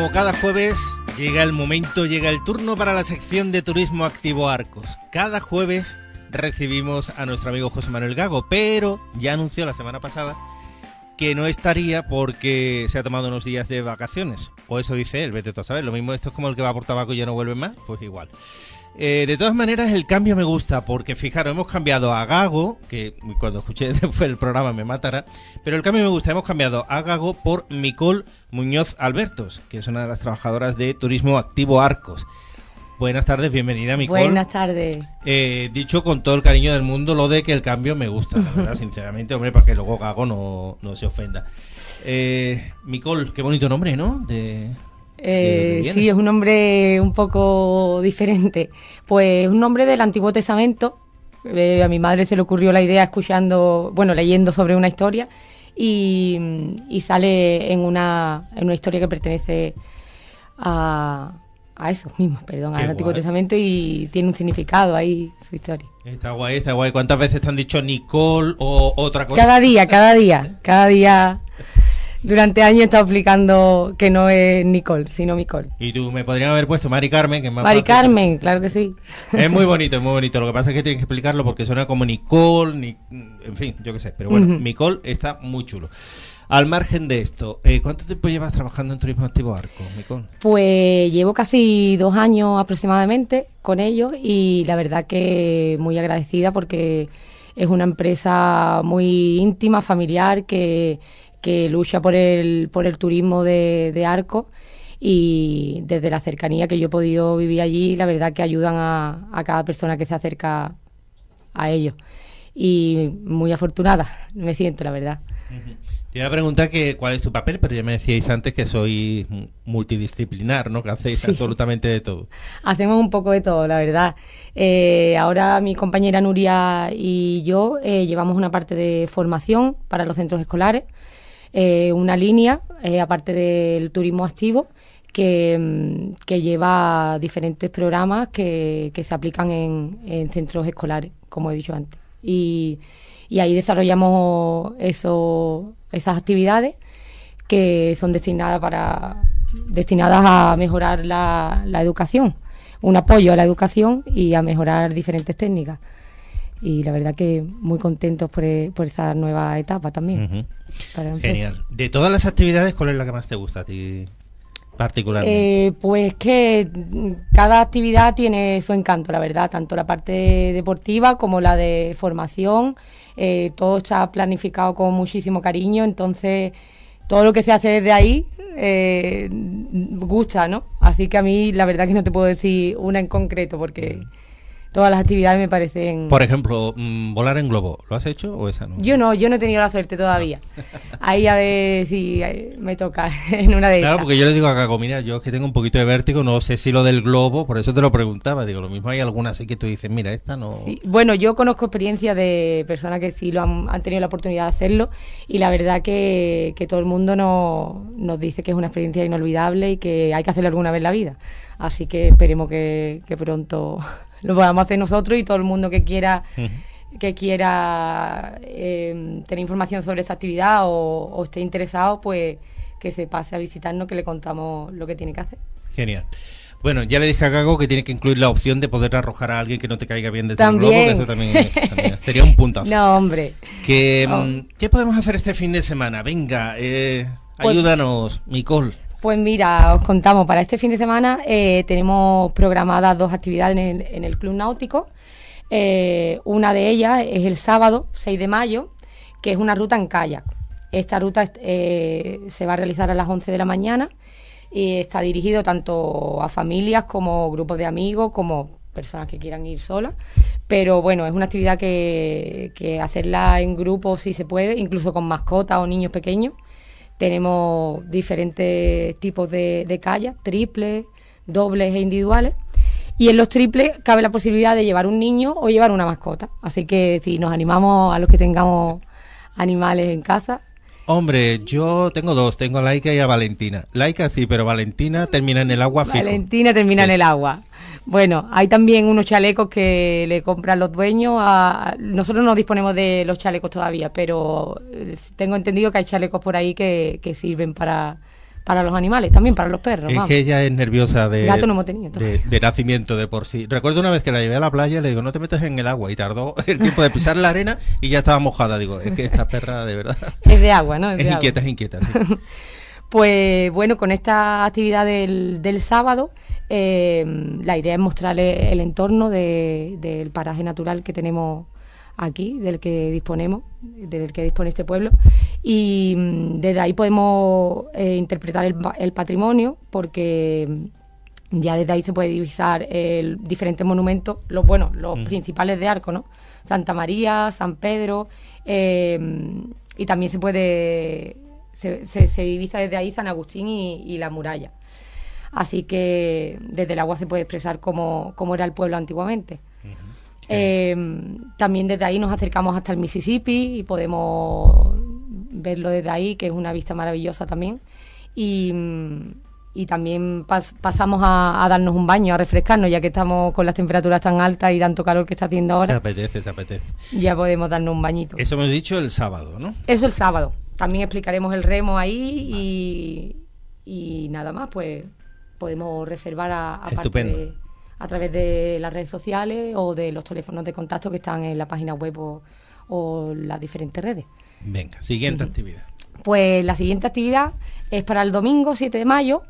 como cada jueves, llega el momento, llega el turno para la sección de Turismo Activo Arcos. Cada jueves recibimos a nuestro amigo José Manuel Gago, pero ya anunció la semana pasada que no estaría porque se ha tomado unos días de vacaciones. O eso dice él, vete tú a saber. Lo mismo esto es como el que va por tabaco y ya no vuelve más, pues igual. Eh, de todas maneras, el cambio me gusta, porque fijaros, hemos cambiado a Gago, que cuando escuché después el programa me matará, pero el cambio me gusta, hemos cambiado a Gago por Nicole Muñoz Albertos, que es una de las trabajadoras de Turismo Activo Arcos. Buenas tardes, bienvenida, Nicole. Buenas tardes. Eh, dicho con todo el cariño del mundo, lo de que el cambio me gusta, sinceramente, hombre, para que luego Gago no, se ofenda. Eh, qué bonito nombre, ¿no? De... Eh, sí, es un nombre un poco diferente. Pues es un nombre del Antiguo Testamento. Eh, a mi madre se le ocurrió la idea escuchando, bueno, leyendo sobre una historia y, sale en una, en una historia que pertenece a, a eso mismo, perdón, al Antiguo Testamento y tiene un significado ahí su historia. Está guay, está guay. ¿Cuántas veces te han dicho Nicole o otra cosa? Cada día, cada día, cada día durante años he estado explicando que no es Nicole, sino Nicole. Y tú me podrían haber puesto Mari Carmen, que es más Mari Carmen, claro que sí. Es muy bonito, es muy bonito. Lo que pasa es que tienes que explicarlo porque suena como Nicole, ni... en fin, yo qué sé. Pero bueno, Nicole está muy chulo. Al margen de esto, eh, ¿cuánto tiempo llevas trabajando en Turismo Activo Arco, Nicole? Pues llevo casi dos años aproximadamente con ellos y la verdad que muy agradecida porque es una empresa muy íntima, familiar, que que lucha por el, por el turismo de, Arco y desde la cercanía que yo he podido vivir allí, la verdad que ayudan a, cada persona que se acerca a ellos. Y muy afortunada me siento, la verdad. Te iba a preguntar que cuál es tu papel, pero ya me decíais antes que sois multidisciplinar, ¿no? Que hacéis absolutamente de todo. Hacemos un poco de todo, la verdad. Eh, ahora mi compañera Nuria y yo eh, llevamos una parte de formación para los centros escolares. Eh, una línea, eh, aparte del turismo activo, mm, que, lleva diferentes programas que, que se aplican en, centros escolares, como he dicho antes. Y, ahí desarrollamos esas actividades que son destinadas, para, destinadas a mejorar la educación, un apoyo a la educación y a mejorar diferentes técnicas y la verdad que muy contentos por, e, por esa nueva etapa también. Genial. De todas las actividades, ¿cuál es la que más te gusta a ti particularmente? Eh, pues que cada actividad tiene su encanto, la verdad, tanto la parte deportiva como la de formación. Eh, todo está planificado con muchísimo cariño, entonces todo lo que se hace desde ahí eh, gusta, ¿no? Así que a mí la verdad que no te puedo decir una en concreto porque... Mm todas las actividades me parecen... Por ejemplo, mm, volar en globo, ¿lo has hecho o esa no? Yo no, yo no he tenido la suerte todavía. Ahí a ver si eh, me toca en una de claro, porque yo le digo a Caco, mira, yo es que tengo un poquito de vértigo, no sé si lo del globo, por eso te lo preguntaba. Digo, lo mismo hay algunas así que tú dices, mira, esta no... Bueno, yo conozco experiencias de personas que sí lo han, tenido la oportunidad de hacerlo y la verdad que, todo el mundo nos dice que es una experiencia inolvidable y que hay que hacerlo alguna vez en la vida. Así que esperemos que pronto lo podamos hacer nosotros y todo el mundo que quiera que quiera eh, tener información sobre esta actividad o, esté interesado, pues que se pase a visitarnos, que le contamos lo que tiene que hacer. Genial. Bueno, ya le dije a Gago que tiene que incluir la opción de poder arrojar a alguien que no te caiga bien desde un globo, eso también, sería un puntazo. No, hombre. Que, mm, oh. ¿Qué podemos hacer este fin de semana? Venga, eh, pues ayúdanos, Nicole. Pues mira, os contamos, para este fin de semana eh, tenemos programadas dos actividades en el, Club Náutico. Eh, una de ellas es el sábado 6 de mayo, que es una ruta en kayak. Esta ruta eh, se va a realizar a las 11 de la mañana y está dirigido tanto a familias como grupos de amigos, como personas que quieran ir solas. Pero bueno, es una actividad que, que hacerla en grupo si se puede, incluso con mascotas o niños pequeños. Tenemos diferentes tipos de, callas, triples, dobles e individuales. Y en los triples cabe la posibilidad de llevar un niño o llevar una mascota. Así que si nos animamos a los que tengamos animales en casa, Hombre, yo tengo dos, tengo a Laika y a Valentina. Laika sí, pero Valentina termina en el agua fijo. Valentina termina en el agua. Bueno, hay también unos chalecos que le compran los dueños. Nosotros no disponemos de los chalecos todavía, pero eh, tengo entendido que hay chalecos por ahí que, que sirven para, para los animales, también para los perros. Es que ella es nerviosa de, nacimiento de por sí. Recuerdo una vez que la llevé a la playa y le digo, no te metas en el agua. Y tardó el tiempo de pisar la arena y ya estaba mojada. Digo, es que esta perra de verdad. Es de agua, ¿no? Es, inquieta, es inquieta. Pues bueno, con esta actividad del, sábado, eh, la idea es mostrarle el entorno del paraje natural que tenemos aquí, del que disponemos, del que dispone este pueblo. Y mm, desde ahí podemos eh, interpretar el, patrimonio, porque mm, ya desde ahí se puede divisar el diferentes monumentos, los buenos, los mm. principales de Arco, ¿no? Santa María, San Pedro, eh, y también se puede, se, divisa desde ahí San Agustín y, la muralla. Así que desde el agua se puede expresar cómo, cómo, era el pueblo antiguamente. Em, también desde ahí nos acercamos hasta el Mississippi y podemos verlo desde ahí, que es una vista maravillosa también. Y, también pasamos a, darnos un baño, a refrescarnos, ya que estamos con las temperaturas tan altas y tanto calor que está haciendo ahora. Se apetece, se apetece. Ya podemos darnos un bañito. Eso hemos dicho el sábado, ¿no? Eso el sábado. También explicaremos el remo ahí y, nada más, pues podemos reservar a, Estupendo a través de las redes sociales o de los teléfonos de contacto que están en la página web o, las diferentes redes. Venga, siguiente actividad. Pues la siguiente actividad es para el domingo 7 de mayo,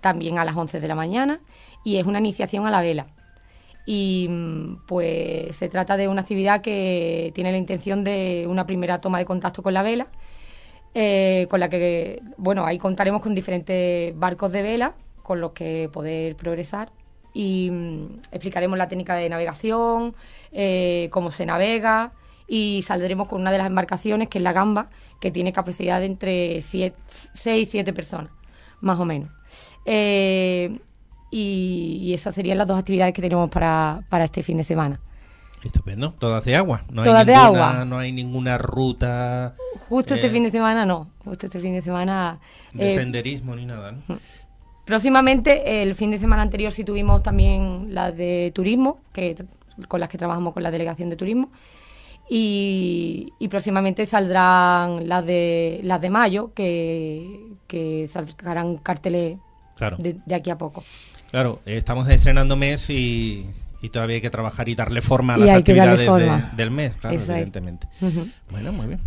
también a las 11 de la mañana, y es una iniciación a la vela. Y mm, pues se trata de una actividad que tiene la intención de una primera toma de contacto con la vela, eh, con la que, bueno, ahí contaremos con diferentes barcos de vela con los que poder progresar y mm, explicaremos la técnica de navegación, eh, cómo se navega y saldremos con una de las embarcaciones que es la gamba, que tiene capacidad de entre 6 y 7 personas, más o menos. Eh, y, esas serían las dos actividades que tenemos para, para este fin de semana. Estupendo, todas de agua. No todas hay ninguna, agua. No hay ninguna ruta. Justo este eh, fin de semana no. Justo este fin de semana. Defenderismo ni nada. ¿no? Mm. Próximamente, el fin de semana anterior sí tuvimos también las de turismo, que, con las que trabajamos con la Delegación de Turismo. Y, próximamente saldrán las de las de mayo, que, que sacarán carteles de, aquí a poco. Claro, estamos estrenando mes y, todavía hay que trabajar y darle forma a las actividades del mes, claro, evidentemente. Bueno, muy bien.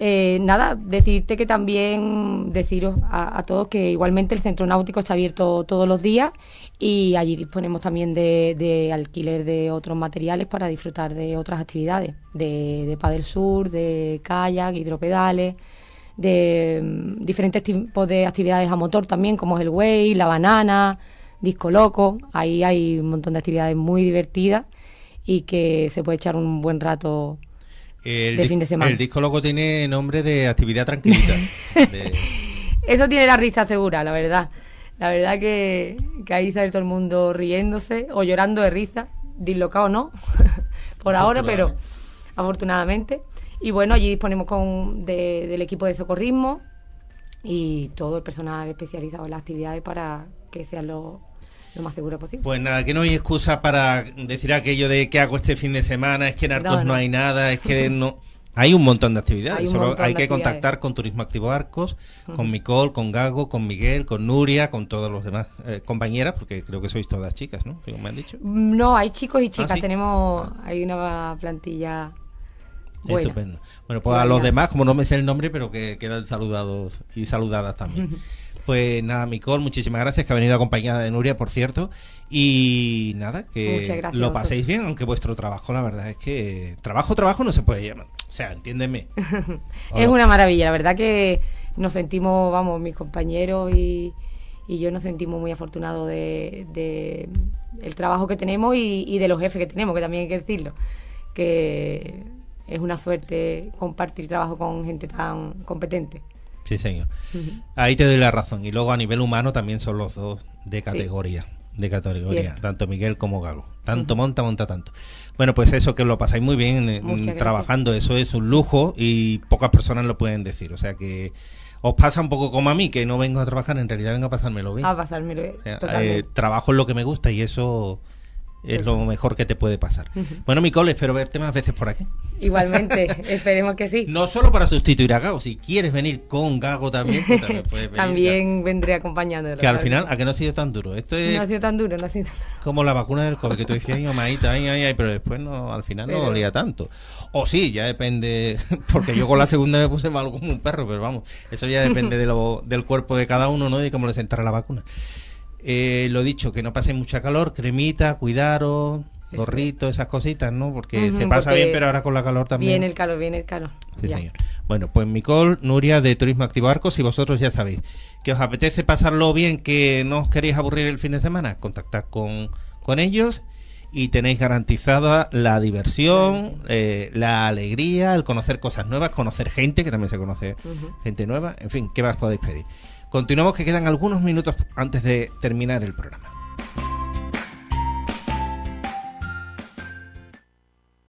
Eh, nada, decirte que también, deciros a, todos que igualmente el centro náutico está abierto todos los días y allí disponemos también de, alquiler de otros materiales para disfrutar de otras actividades, de, de Padel Sur, de kayak, hidropedales, de mm, diferentes tipos de actividades a motor también, como es el way, la banana, disco loco. Ahí hay un montón de actividades muy divertidas y que se puede echar un buen rato el, disco, fin tiene nombre de actividad tranquilita. Eso tiene la risa segura, la verdad. La verdad que, que ahí sale todo el mundo riéndose o llorando de risa, dislocado no, por ahora, pero afortunadamente. Y bueno, allí disponemos con, del equipo de socorrismo y todo el personal especializado en las actividades para que sean los, lo más seguro posible. Pues nada, que no hay excusa para decir aquello de qué hago este fin de semana, es que en Arcos no, hay nada, es que no... Hay un montón de actividades, hay, Solo hay que contactar con Turismo Activo Arcos, con Micol, con Gago, con Miguel, con Nuria, con todos los demás eh, compañeras, porque creo que sois todas chicas, ¿no? Como me han dicho. Mm, no, hay chicos y ah, chicas, tenemos, ah. hay una plantilla Estupendo. Bueno, pues a los demás, como no me sé el nombre, pero que quedan saludados y saludadas también. Pues nada, Micol, muchísimas gracias, que ha venido acompañada de Nuria, por cierto. Y nada, que lo paséis bien, aunque vuestro trabajo, la verdad es que trabajo, trabajo no se puede llamar. O sea, entiéndeme. es una maravilla, la verdad que nos sentimos, vamos, mis compañeros y, yo nos sentimos muy afortunados de, el trabajo que tenemos y, y, de los jefes que tenemos, que también hay que decirlo, que es una suerte compartir trabajo con gente tan competente. Sí, señor. Ahí te doy la razón. Y luego a nivel humano también son los dos de categoría. De categoría, tanto Miguel como Galo, Tanto monta, monta tanto. Bueno, pues eso, que lo pasáis muy bien eh, trabajando, eso es un lujo y pocas personas lo pueden decir. O sea que os pasa un poco como a mí, que no vengo a trabajar, en realidad vengo a pasármelo bien. A pasármelo bien. Eh, trabajo en lo que me gusta y eso es lo mejor que te puede pasar. Bueno, cole espero verte más veces por aquí. Igualmente, esperemos que sí. No solo para sustituir a Gago, si quieres venir con Gago también, pues, también, vendré acompañándolo. Que al final, ¿a que no ha sido tan duro? Esto no ha sido tan duro, no ha sido tan duro. Como la vacuna del COVID, que tú decías, ay, ay, ay, ay, pero después no, al final no dolía tanto. O sí, ya depende, porque yo con la segunda me puse mal como un perro, pero vamos, eso ya depende de lo, del cuerpo de cada uno, ¿no? Y cómo le sentara la vacuna eh, lo dicho, que no paséis mucha calor, cremita, cuidaros, gorrito, esas cositas, ¿no? Porque se pasa bien, pero ahora con la calor también. Viene el calor, viene el calor. Sí, señor. Bueno, pues Micol, Nuria de Turismo Activo Arcos, y vosotros ya sabéis que os apetece pasarlo bien, que no os queréis aburrir el fin de semana, contactad con, con ellos y tenéis garantizada la diversión, la eh, alegría, el conocer cosas nuevas, conocer gente, que también se conoce gente nueva, en fin, ¿qué más podéis pedir? Continuamos que quedan algunos minutos antes de terminar el programa.